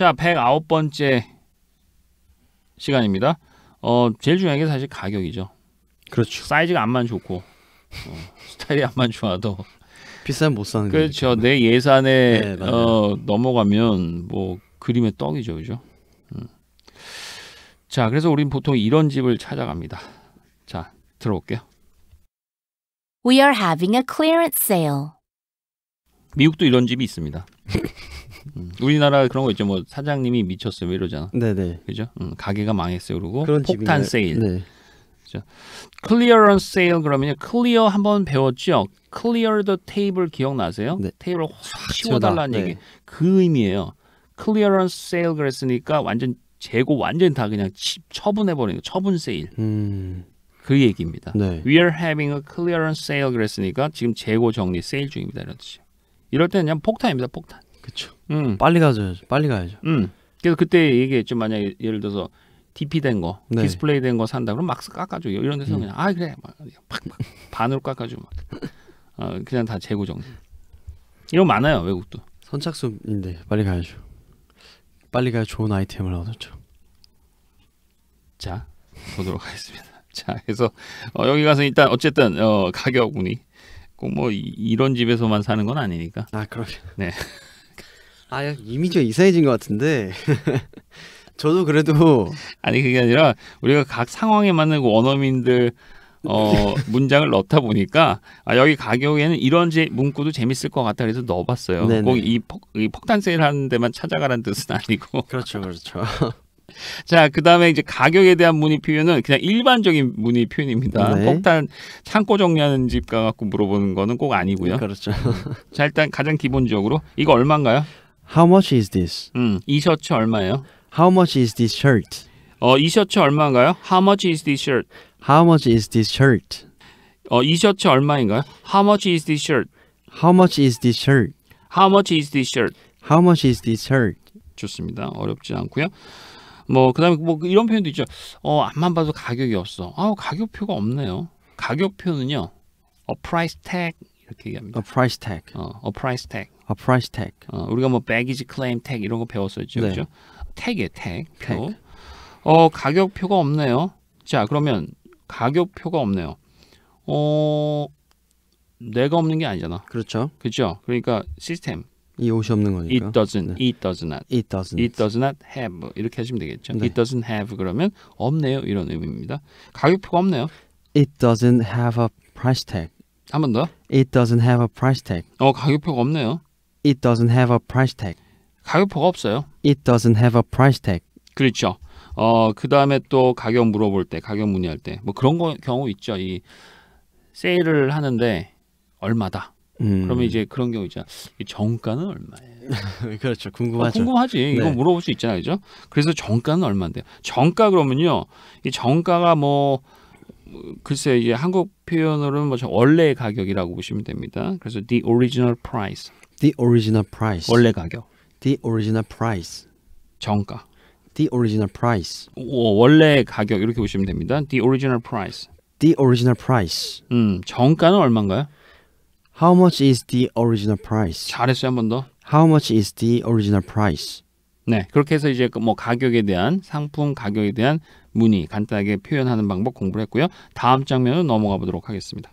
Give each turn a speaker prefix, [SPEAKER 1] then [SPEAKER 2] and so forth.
[SPEAKER 1] 자, 109번째 시간입니다. 어, 제일 중요한 게 사실 가격이죠. 그렇죠. 사이즈가 안만 좋고 어, 스타일이 안만 좋아도 비싼못 사는 그렇죠. 내 예산에 네, 어, 넘어가면 뭐 그림의 떡이죠, 그죠? 음. 자, 그래서 우린 보통 이런 집을 찾아갑니다. 자, 들어볼게요. We are having a clearance sale. 미국도 이런 집이 있습니다. 우리나라 그런 거 있죠. 뭐 사장님이 미쳤어요. 이러잖아. 네네. 그죠? 음, 가게가 망했어요. 그러고 폭탄 집이네. 세일. 네. 그죠? 클리어런스 세일 그러면요. 클리어 한번 배웠죠. 클리어 더 테이블 기억나세요? 네. 테이블 을확 치워달라는 얘기. 네. 그 의미예요. 클리어런스 세일 그랬으니까 완전 재고 완전 다 그냥 치, 처분해버리는 거. 처분 세일. 음. 그 얘기입니다. 네. We are having a clearance sale 그랬으니까 지금 재고 정리 세일 중입니다. 이런 뜻이죠. 이럴 때는 그냥 폭탄입니다. 폭탄. 그렇죠. 음. 빨리 가줘야죠. 빨리 가야죠. 음. 그래서 그때 얘기했죠. 만약 예를 들어서 DP 된 거, 네. 디스플레이 된 거 산다. 그럼 막스 깎아줘요. 이런 데서 음. 그냥 아 그래 막, 막, 막 반으로 깎아주고 막 어, 그냥 다 재고 정신. 이런 많아요 외국도. 선착순인데 빨리 가야죠. 빨리 가야 좋은 아이템을 얻었죠. 자 보도록 하겠습니다. 자 그래서 어, 여기 가서 일단 어쨌든 어, 가격 운이 꼭 뭐 이런 집에서만 사는 건 아니니까. 아 그렇게. 네. 아 이미지가 이상해진 것 같은데 저도 그래도 아니 그게 아니라 우리가 각 상황에 맞는 그 원어민들 어 문장을 넣다 보니까 아, 여기 가격에는 이런 제, 문구도 재밌을 것 같다 그래서 넣어봤어요. 꼭이 이 폭탄 세일하는 데만 찾아가라는 뜻은 아니고 그렇죠, 그렇죠. 자, 그 다음에 이제 가격에 대한 문의 표현은 그냥 일반적인 문의 표현입니다. 네. 폭탄 창고 정리하는 집 가갖고 물어보는 거는 꼭 아니고요. 그렇죠. 음. 자, 일단 가장 기본적으로 이거 얼마인가요? How much is this? 음, 이 셔츠 얼마예요? How much is this shirt? 어, 이 셔츠 얼마인가요? How much is this shirt? How much is this shirt? 어, 이 셔츠 얼마인가요? How much is this shirt? How much is this shirt? How much is this shirt? How much is this shirt? 좋습니다. 어렵지 않고요. 뭐 그다음에 뭐 이런 표현도 있죠. 어, 안만 봐도 가격이 없어. 아, 가격표가 없네요. 가격표는요. a price tag 이렇게 얘기합니다. a price tag. 어, a price tag. A price tag. 어, 우리가 뭐 baggage claim tag 이런 거 배웠었죠. 네. 그죠? tag에 tag. tag. 어, 가격표가 없네요. 자, 그러면 가격표가 없네요. 어, 내가 없는 게 아니잖아. 그렇죠. 그죠? 그러니까 시스템. 이 옷이 없는 거니까. It doesn't. 네. It does not. It doesn't. It does not have. 이렇게 하시면 되겠죠. 네. It doesn't have 그러면 없네요. 이런 의미입니다. 가격표가 없네요. It doesn't have a price tag. 한 번 더. It doesn't have a price tag. 어, 가격표가 없네요. It doesn't have a price tag. 가격표가 없어요. It doesn't have a price tag. 그렇죠. 어, 그다음에 또 가격 물어볼 때, 가격 문의할 때 뭐 그런 거, 경우 있죠. 이 세일을 하는데 얼마다. 음. 그러면 이제 그런 경우 있잖아. 정가는 얼마예요? 그렇죠. 어, 궁금하죠. 어, 궁금하지. 네. 이거 물어볼 수 있잖아요. 그죠? 그래서 정가는 얼마인데. 정가 그러면요. 이 정가가 뭐 글쎄 이제 한국 표현으로는 뭐원래 가격이라고 보시면 됩니다. 그래서 the original price. The original price. 원래 가격. The original price. 정가. The original price. 오, 원래 가격 이렇게 보시면 됩니다. The original price. The original price. 음, 정가는 얼마인가요? How much is the original price? 잘했어요, 한 번 더. How much is the original price? 네, 그렇게 해서 이제 뭐 가격에 대한 상품 가격에 대한 문의 간단하게 표현하는 방법 공부를 했고요. 다음 장면으로 넘어가 보도록 하겠습니다.